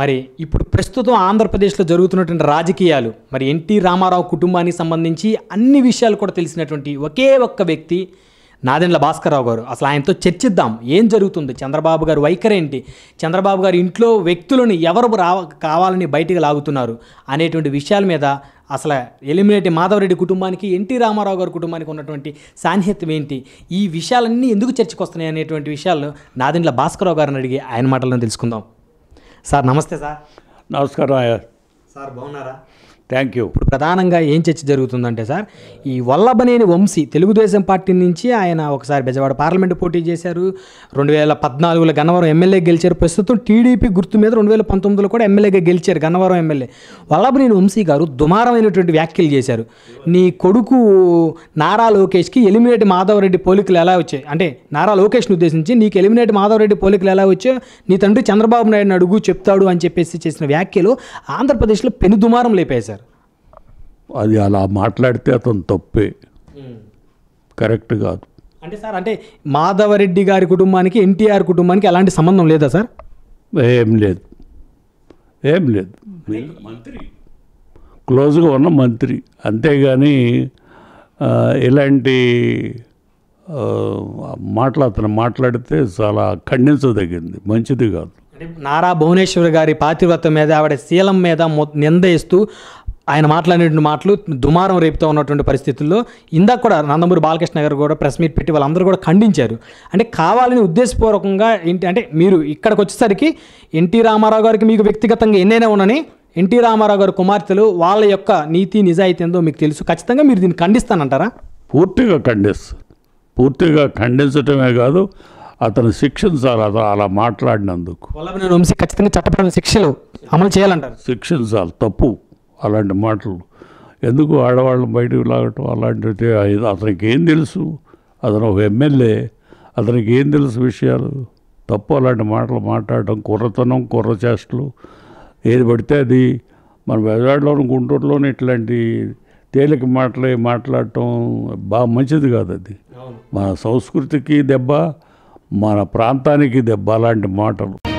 మరి ఇప్పుడు ప్రస్తుతం ఆంధ్రప్రదేశ్లో జరుగుతున్నటువంటి రాజకీయాలు మరి ఎన్టీ రామారావు కుటుంబానికి సంబంధించి అన్ని విషయాలు కూడా తెలిసినటువంటి ఒకే ఒక్క వ్యక్తి నాదెండ్ల భాస్కర్రావు గారు అసలు ఆయనతో చర్చిద్దాం ఏం జరుగుతుంది చంద్రబాబు గారు వైఖరి ఏంటి చంద్రబాబు గారు ఇంట్లో వ్యక్తులను ఎవరు రావ కావాలని బయటికి లాగుతున్నారు అనేటువంటి విషయాల మీద అసలు ఎలిమినేటి మాధవరెడ్డి కుటుంబానికి ఎన్టీ రామారావు గారి కుటుంబానికి ఉన్నటువంటి సాన్నిహిత్యం ఏంటి ఈ విషయాలన్నీ ఎందుకు చర్చకు వస్తున్నాయి అనేటువంటి విషయాలు నాదెండ్ల భాస్కర్రావు గారిని అడిగి ఆయన మాటలను తెలుసుకుందాం सार नमस्ते सार नमस्कार सार बहुत థ్యాంక్ యూ ఇప్పుడు ప్రధానంగా ఏం చర్చ జరుగుతుందంటే సార్ ఈ వల్లభనేని వంశీ తెలుగుదేశం పార్టీ నుంచి ఆయన ఒకసారి బెజవాడ పార్లమెంట్ పోటీ చేశారు రెండు వేల పద్నాలుగులో గన్నవరం ఎమ్మెల్యే గెలిచారు ప్రస్తుతం టీడీపీ గుర్తు మీద రెండు వేల పంతొమ్మిదిలో కూడా ఎమ్మెల్యేగా గెలిచారు గన్నవరం ఎమ్మెల్యే వల్లభనేని వంశీ గారు దుమారమైనటువంటి వ్యాఖ్యలు చేశారు నీ కొడుకు నారా లోకేష్కి ఎలిమినేట్ మాధవరెడ్డి పోలికలు ఎలా వచ్చాయి అంటే నారా లోకేష్ని ఉద్దేశించి నీకు ఎలిమినేట్ మాధవరెడ్డి పోలికలు ఎలా వచ్చాయో నీ తండ్రి చంద్రబాబు నాయుడుని అడుగు చెప్తాడు అని చెప్పేసి చేసిన వ్యాఖ్యలు ఆంధ్రప్రదేశ్లో పెను దుమారం లేపేశారు అది అలా మాట్లాడితే అతను తప్పే కరెక్ట్ కాదు అంటే సార్ అంటే మాధవరెడ్డి గారి కుటుంబానికి ఎన్టీఆర్ కుటుంబానికి అలాంటి సంబంధం లేదా సార్ ఏం లేదు ఏం లేదు మంత్రి క్లోజ్గా ఉన్న మంత్రి అంతేగాని ఇలాంటి మాటలు అతను మాట్లాడితే చాలా ఖండించదగింది మంచిది కాదు నారా భువనేశ్వర్ గారి పాతివ్రత మీద ఆవిడ శీలం మీద నిందయిస్తూ ఆయన మాట్లాడినటువంటి మాటలు దుమారం రేపుతో ఉన్నటువంటి పరిస్థితుల్లో ఇందాక కూడా నందమూరి బాలకృష్ణ గారు కూడా ప్రెస్ మీట్ పెట్టి వాళ్ళందరూ కూడా ఖండించారు అంటే కావాలని ఉద్దేశపూర్వకంగా ఏంటి అంటే మీరు ఇక్కడికి వచ్చేసరికి ఎన్టీ రామారావు గారికి మీకు వ్యక్తిగతంగా ఎన్నైనా ఉన్నని ఎన్టీ రామారావు గారి కుమార్తెలు వాళ్ళ యొక్క నీతి నిజాయితీ ఏందో మీకు తెలుసు ఖచ్చితంగా మీరు దీన్ని ఖండిస్తానంటారా పూర్తిగా ఖండిస్తా పూర్తిగా ఖండించటమే కాదు అతను శిక్షించాలి అతను అలా మాట్లాడినందుకు వంశీ ఖచ్చితంగా చట్టపరమైన శిక్షలు అమలు చేయాలంటారు శిక్షించాలి తప్పు అలాంటి మాటలు ఎందుకు ఆడవాళ్ళని బయటకు లాగటం అలాంటి అతనికి ఏం తెలుసు అతను ఒక ఎమ్మెల్యే అతనికి ఏం తెలుసు విషయాలు తప్పు అలాంటి మాటలు మాట్లాడటం కుర్రతనం కుర్ర చేష్టలు ఏది పడితే అది మన వెజాడలోను గుంటూరులోని ఇట్లాంటి తేలిక మాటలే మాట్లాడటం బాగా మంచిది కాదు అది మన సంస్కృతికి దెబ్బ మన ప్రాంతానికి దెబ్బ అలాంటి మాటలు